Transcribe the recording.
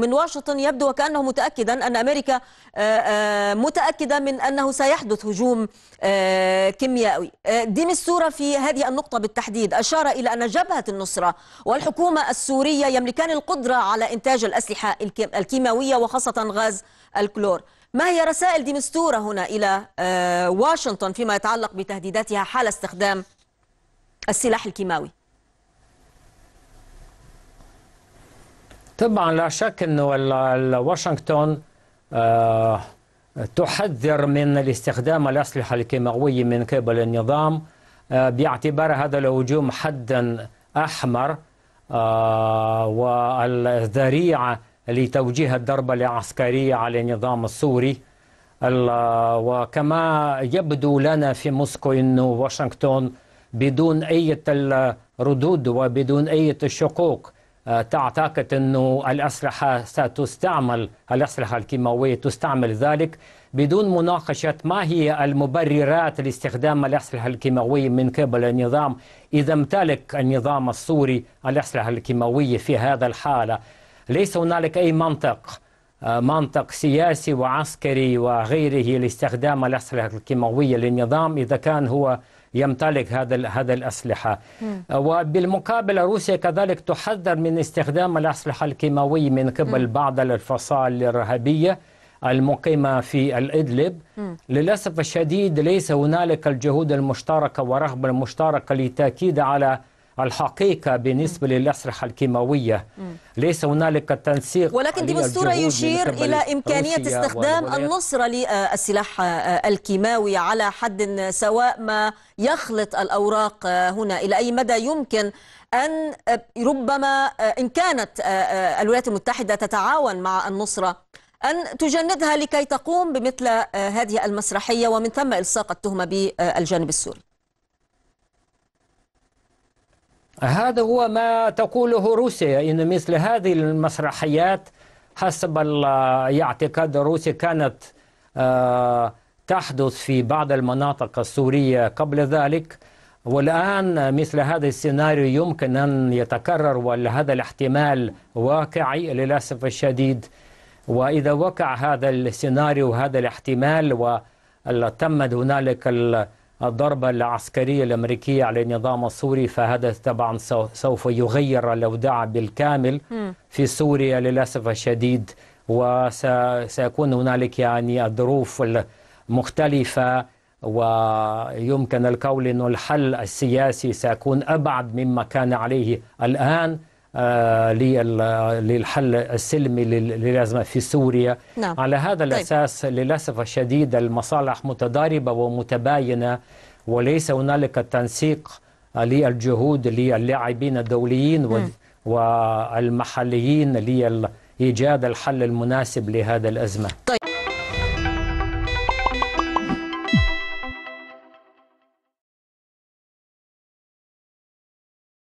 من واشنطن يبدو وكأنه متأكدا أن أمريكا آه، آه، متأكدة من أنه سيحدث هجوم آه، كيميائي دين السوره في هذه النقطة بالتحديد أشار إلى أن جبهة النصرة والحكومة السورية يملكان القدرة على إنتاج الأسلحة الكيماوية وخاصة غاز الكلور ما هي رسائل ديمستورة هنا إلى واشنطن فيما يتعلق بتهديداتها حال استخدام السلاح الكيماوي؟ طبعا لا شك أن واشنطن آه، تحذر من استخدام الأسلحة الكيماوية من قبل النظام آه، باعتبار هذا الهجوم حدا أحمر آه، والذريعة لتوجيه الضربة العسكرية على النظام السوري وكما يبدو لنا في موسكو أن واشنطن بدون أي ردود وبدون أي شقوق تعتقد أنه الأسلحة ستستعمل الأسلحة الكيماوية تستعمل ذلك بدون مناقشة ما هي المبررات لاستخدام الأسلحة الكيماوية من قبل النظام إذا امتلك النظام السوري الأسلحة الكيماوية في هذا الحالة ليس هنالك أي منطق منطق سياسي وعسكري وغيره لاستخدام الأسلحة الكيماوية للنظام إذا كان هو يمتلك هذا هذا الاسلحه آه، وبالمقابل روسيا كذلك تحذر من استخدام الاسلحه الكيماويه من قبل بعض الفصائل الارهابيه المقيمة في الإدلب م. للأسف الشديد ليس هنالك الجهود المشتركة ورغبة مشتركة للتأكيد على الحقيقة بالنسبة للأسلحة الكيماوية ليس هنالك تنسيق ولكن دي يشير إلى إمكانية استخدام النصرة للسلاح الكيماوي على حد سواء ما يخلط الأوراق هنا إلى أي مدى يمكن أن ربما إن كانت الولايات المتحدة تتعاون مع النصرة أن تجندها لكي تقوم بمثل هذه المسرحية ومن ثم إلصاق التهمة بالجانب السوري هذا هو ما تقوله روسيا إن مثل هذه المسرحيات حسب يعتقد روسيا كانت آه، تحدث في بعض المناطق السورية قبل ذلك والآن مثل هذا السيناريو يمكن أن يتكرر وهذا الاحتمال واقعي للأسف الشديد وإذا وقع هذا السيناريو هذا الاحتمال وتمت هنالك الضربة العسكرية الأمريكية على النظام السوري فهذا طبعا سوف يغير الأوضاع بالكامل في سوريا للأسف الشديد وسيكون هنالك يعني الظروف المختلفة ويمكن القول أن الحل السياسي سيكون أبعد مما كان عليه الآن آه، للحل السلمي للأزمة في سوريا نعم. على هذا طيب. الأساس طيب. للأسف الشديد المصالح متضاربة ومتباينة وليس هنالك تنسيق للجهود للاعبين الدوليين م. والمحليين لإيجاد الحل المناسب لهذا الأزمة طيب.